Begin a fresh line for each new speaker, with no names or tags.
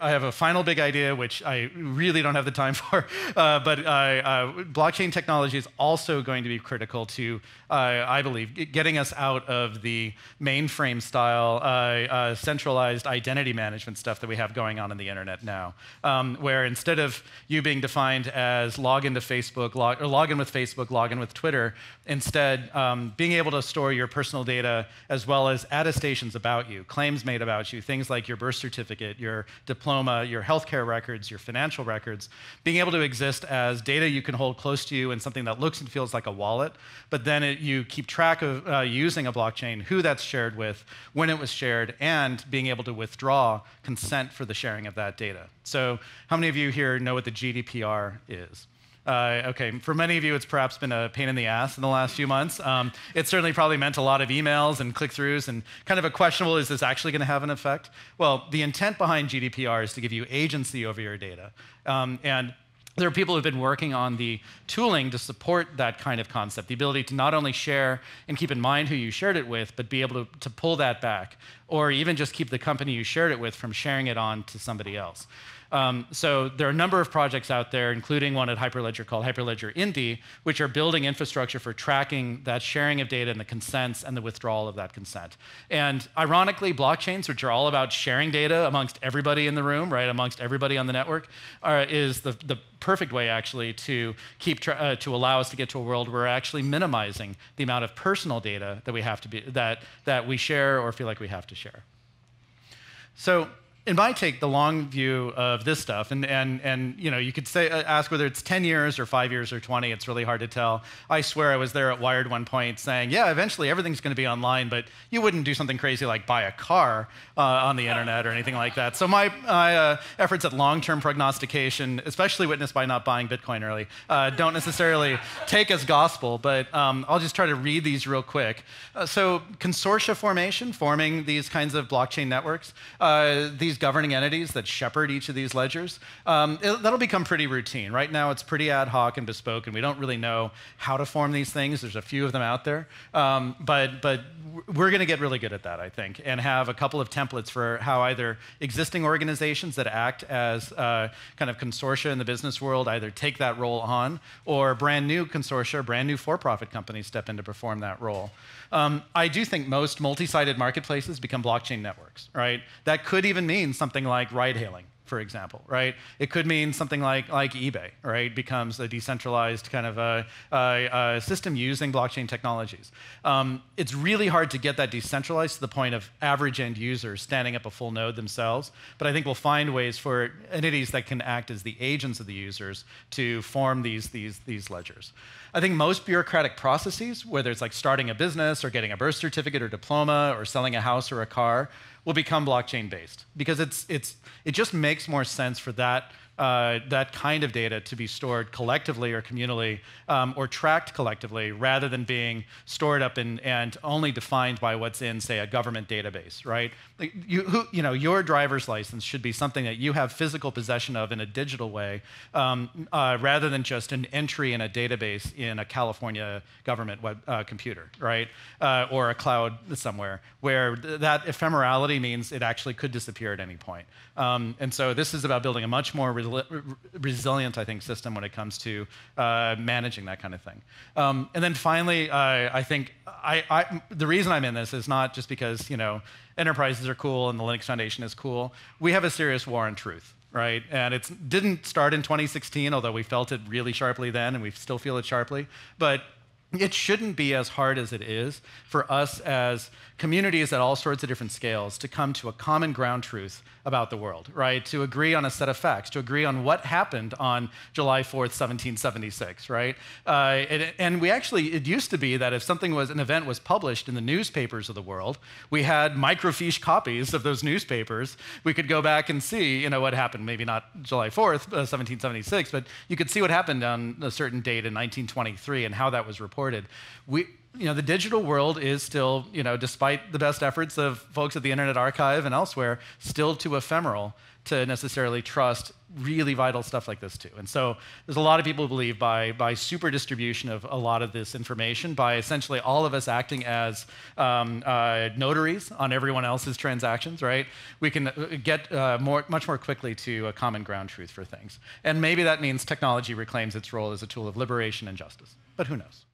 I have a final big idea, which I really don't have the time for, uh, but uh, uh, blockchain technology is also going to be critical to, uh, I believe, getting us out of the mainframe style uh, uh, centralized identity management stuff that we have going on in the internet now, um, where instead of you being defined as log into Facebook, log, or log in with Facebook, log in with Twitter, instead um, being able to store your personal data as well as attestations about you, claims made about you, things like your birth certificate, your diploma, diploma, your healthcare records, your financial records, being able to exist as data you can hold close to you and something that looks and feels like a wallet, but then it, you keep track of uh, using a blockchain, who that's shared with, when it was shared, and being able to withdraw consent for the sharing of that data. So, how many of you here know what the GDPR is? Uh, okay, for many of you, it's perhaps been a pain in the ass in the last few months. Um, it certainly probably meant a lot of emails and click throughs and kind of a questionable is this actually going to have an effect? Well, the intent behind GDPR is to give you agency over your data. Um, and there are people who've been working on the tooling to support that kind of concept, the ability to not only share and keep in mind who you shared it with, but be able to, to pull that back or even just keep the company you shared it with from sharing it on to somebody else. Um, so there are a number of projects out there, including one at Hyperledger called Hyperledger Indy, which are building infrastructure for tracking that sharing of data and the consents and the withdrawal of that consent. And ironically, blockchains, which are all about sharing data amongst everybody in the room, right, amongst everybody on the network, are, is the, the perfect way actually to keep uh, to allow us to get to a world where we're actually minimizing the amount of personal data that we have to be that that we share or feel like we have to share share. So in my take the long view of this stuff, and, and, and you know, you could say, uh, ask whether it's 10 years or five years or 20, it's really hard to tell. I swear I was there at Wired one point saying, yeah, eventually everything's going to be online, but you wouldn't do something crazy like buy a car uh, on the internet or anything like that. So my, my uh, efforts at long-term prognostication, especially witnessed by not buying Bitcoin early, uh, don't necessarily take as gospel, but um, I'll just try to read these real quick. Uh, so consortia formation, forming these kinds of blockchain networks, uh, these these governing entities that shepherd each of these ledgers, um, it, that'll become pretty routine. Right now, it's pretty ad hoc and bespoke, and we don't really know how to form these things. There's a few of them out there, um, but but we're going to get really good at that, I think, and have a couple of templates for how either existing organizations that act as uh, kind of consortia in the business world either take that role on, or brand new consortia, brand new for-profit companies step in to perform that role. Um, I do think most multi-sided marketplaces become blockchain networks, right? That could even mean mean something like ride hailing, for example, right? It could mean something like, like eBay, right? Becomes a decentralized kind of a, a, a system using blockchain technologies. Um, it's really hard to get that decentralized to the point of average end users standing up a full node themselves, but I think we'll find ways for entities that can act as the agents of the users to form these, these, these ledgers. I think most bureaucratic processes, whether it's like starting a business or getting a birth certificate or diploma or selling a house or a car, will become blockchain based because it's, it's, it just makes more sense for that uh, that kind of data to be stored collectively or communally um, or tracked collectively rather than being stored up in, and only defined by what's in, say, a government database, right? Like you, who, you know, your driver's license should be something that you have physical possession of in a digital way um, uh, rather than just an entry in a database in a California government web, uh, computer, right? Uh, or a cloud somewhere where th that ephemerality means it actually could disappear at any point. Um, and so this is about building a much more re resilient, I think, system when it comes to uh, managing that kind of thing. Um, and then finally, uh, I think I, I, the reason I'm in this is not just because you know enterprises are cool and the Linux Foundation is cool. We have a serious war on truth right? And it didn't start in 2016, although we felt it really sharply then, and we still feel it sharply. But it shouldn't be as hard as it is for us as communities at all sorts of different scales to come to a common ground truth about the world, right? To agree on a set of facts, to agree on what happened on July 4th, 1776, right? Uh, and we actually, it used to be that if something was, an event was published in the newspapers of the world, we had microfiche copies of those newspapers. We could go back and see, you know, what happened, maybe not July 4th, uh, 1776, but you could see what happened on a certain date in 1923 and how that was reported we, you know, the digital world is still, you know, despite the best efforts of folks at the Internet Archive and elsewhere, still too ephemeral to necessarily trust really vital stuff like this too. And so there's a lot of people who believe by, by super distribution of a lot of this information, by essentially all of us acting as um, uh, notaries on everyone else's transactions, right? We can uh, get uh, more, much more quickly to a common ground truth for things. And maybe that means technology reclaims its role as a tool of liberation and justice, but who knows?